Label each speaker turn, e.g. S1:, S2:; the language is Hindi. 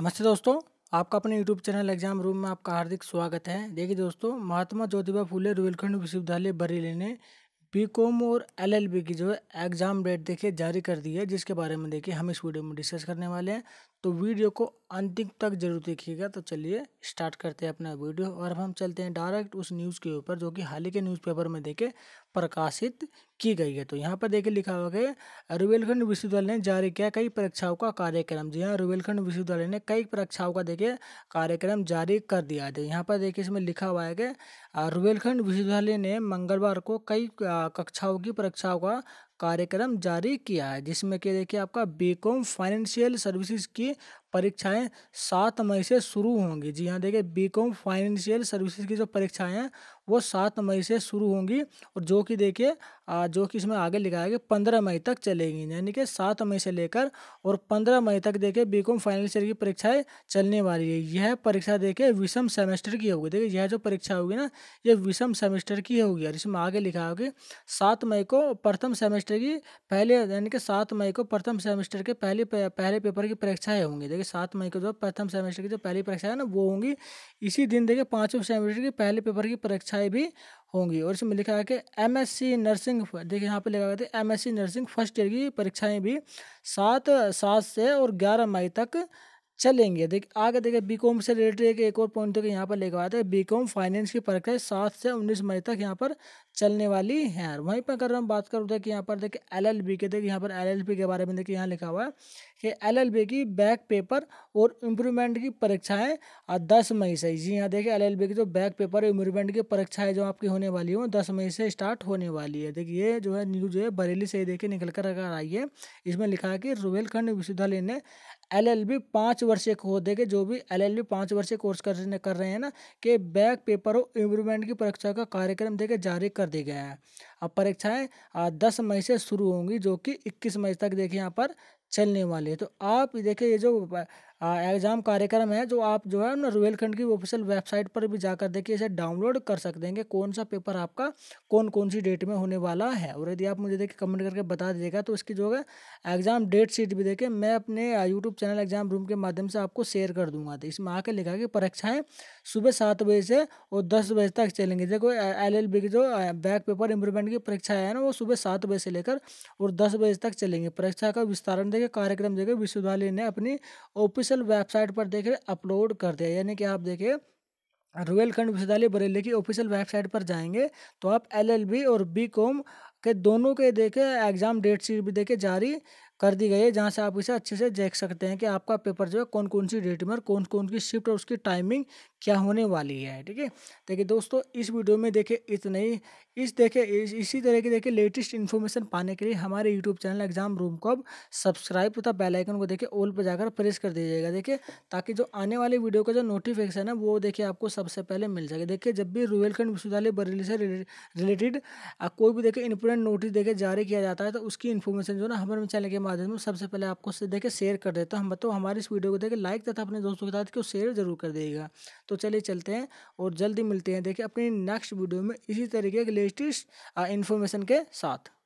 S1: नमस्ते दोस्तों आपका अपने यूट्यूब चैनल एग्जाम रूम में आपका हार्दिक स्वागत है देखिए दोस्तों महात्मा ज्योतिबा फूले रुहेलखंड विश्वविद्यालय बरेली ने कॉम और एलएलबी की जो है एग्ज़ाम डेट देखिए जारी कर दी है जिसके बारे में देखिए हम इस वीडियो में डिस्कस करने वाले हैं तो वीडियो को अंतिम तक जरूर देखिएगा तो चलिए स्टार्ट करते हैं अपना वीडियो और अब हम चलते हैं डायरेक्ट उस न्यूज़ के ऊपर जो कि हाल ही के न्यूज़पेपर में देखे प्रकाशित की गई है तो यहाँ पर देखिए लिखा हुआ है रुवेलखंड विश्वविद्यालय ने जारी किया कई परीक्षाओं का कार्यक्रम जी हाँ रुवेलखंड विश्वविद्यालय ने कई परीक्षाओं का देखिए कार्यक्रम जारी कर दिया है यहाँ पर देखिए इसमें लिखा हुआ है कि रुवेलखंड विश्वविद्यालय ने मंगलवार को कई कक्षाओं की परीक्षाओं का कार्यक्रम जारी किया है जिसमें कि देखिए आपका बीकॉम फाइनेंशियल सर्विसेज की परीक्षाएं सात मई से शुरू होंगी जी हाँ देखिए बीकॉम फाइनेंशियल सर्विसेज की जो परीक्षाएं हैं वो सात मई से शुरू होंगी और जो कि देखिए जो कि इसमें आगे लिखा है कि पंद्रह मई तक चलेगी यानी कि सात मई से लेकर और पंद्रह मई तक देखिए बी कॉम फाइनेंशियल की परीक्षाएं चलने वाली है यह परीक्षा देखिए विषम सेमेस्टर की होगी देखिए यह जो परीक्षा होगी ना ये विषम सेमेस्टर की होगी और इसमें आगे लिखा होगी सात मई को प्रथम सेमेस्टर की पहले यानी कि सात मई को प्रथम सेमेस्टर के पहले पहले पेपर की परीक्षाएँ होंगी देखिए देखिए सात मई को जो प्रथम सेमेस्टर की जो पहली परीक्षा है ना वो होंगी इसी दिन देखिए पाँचवें सेमेस्टर की पहले पेपर की परीक्षाएं भी होंगी और इसमें लिखा है कि एम एस सी नर्सिंग देखिए यहाँ पे लिखा गया था M S C nursing first year की परीक्षाएँ भी सात सात से और ग्यारह मई तक चलेंगे देख आगे देखिए बी कॉम से रिलेटेड एक, एक और पॉइंट देखिए यहाँ पर लेकर आते हैं बी कॉम फाइनेंस की परीक्षाएं सात से उन्नीस मई तक यहाँ पर चलने वाली है वहीं पर अगर हम बात करूँ देखिए यहाँ पर देखिए एल एल बी के देखिए यहाँ पर एल एल पी के बारे में देखिए यहाँ लिखा हुआ है कि एलएलबी की बैक पेपर और इम्प्रूवमेंट की परीक्षाएं दस मई से जी हाँ देखिए एलएलबी की जो बैक पेपर इम्प्रूवमेंट की परीक्षाएं जो आपकी होने वाली वो दस मई से स्टार्ट होने वाली है देखिए ये जो है न्यूज है बरेली से देखिए निकल कर आई है इसमें लिखा है कि रोहेलखंड विश्वविद्यालय ने एल एल बी पाँच वर्षीय को देखे जो भी एल एल बी पाँच वर्षीय कोर्स कर कर रहे हैं ना कि बैक पेपर और इम्प्रूवमेंट की परीक्षा का कार्यक्रम देखे जारी कर दिया गया है अब परीक्षाएं दस मई से शुरू होंगी जो कि इक्कीस मई तक देखिए यहाँ पर चलने वाले तो आप देखिए ये जो एग्ज़ाम कार्यक्रम है जो आप जो है ना रुहेलखंड की ऑफिशियल वेबसाइट पर भी जाकर देखिए इसे डाउनलोड कर सकते हैं कि कौन सा पेपर आपका कौन कौन सी डेट में होने वाला है और यदि आप मुझे देखिए कमेंट करके बता दीजिएगा तो इसकी जो है एग्ज़ाम डेट शीट भी देखिए मैं अपने यूट्यूब चैनल एग्जाम रूम के माध्यम से आपको शेयर कर दूंगा तो इसमें आके लिखा कि परीक्षाएँ सुबह सात बजे से और दस बजे तक चलेंगे देखो एल एल बी की जो बैक पेपर इम्प्रूवमेंट की परीक्षाएँ हैं ना वो सुबह सात बजे से लेकर और दस बजे तक चलेंगे परीक्षा का विस्तारण देखिए कार्यक्रम देखिए विश्वविद्यालय ने अपनी ऑफिस ऑफिशियल वेबसाइट पर देखें अपलोड कर दिया यानी कि आप देखिए रुहेलखंड विश्वविद्यालय बरेली की ऑफिशियल वेबसाइट पर जाएंगे तो आप एलएलबी और बीकॉम के दोनों के देखे एग्ज़ाम डेट शीट भी देखे जारी कर दी गई है जहाँ से आप इसे अच्छे से देख सकते हैं कि आपका पेपर जो है कौन कौन सी डेट में और कौन कौन की शिफ्ट और उसकी टाइमिंग क्या होने वाली है ठीक है देखिए दोस्तों इस वीडियो में देखिए इतना ही इस देखिए इस, इसी तरह की देखिए लेटेस्ट इन्फॉर्मेशन पाने के लिए हमारे यूट्यूब चैनल एग्जाम रूम को अब सब्सक्राइब तथा बेलाइकन को देखिए ऑल पर जाकर प्रेस कर दीजिएगा देखिए ताकि जो आने वाली वीडियो का जो नोटिफिकेशन है वो देखिए आपको सबसे पहले मिल सके देखिए जब भी रुहेलखंड विश्वविद्यालय बरेली से रिलेटेड कोई भी देखिए इंपोर्टेंट नोटिस देखिए जारी किया जाता है तो उसकी इन्फॉर्मेशन जो ना हमारे चैनल के आदत में सबसे पहले आपको देखे शेयर कर देता हूँ हम बताओ हमारे इस वीडियो को देखे लाइक तथा अपने दोस्तों के साथ क्यों शेयर जरूर कर देगा तो चलिए चलते हैं और जल्दी मिलते हैं देखिए अपनी नेक्स्ट वीडियो में इसी तरीके के लेटेस्ट इन्फॉर्मेशन के साथ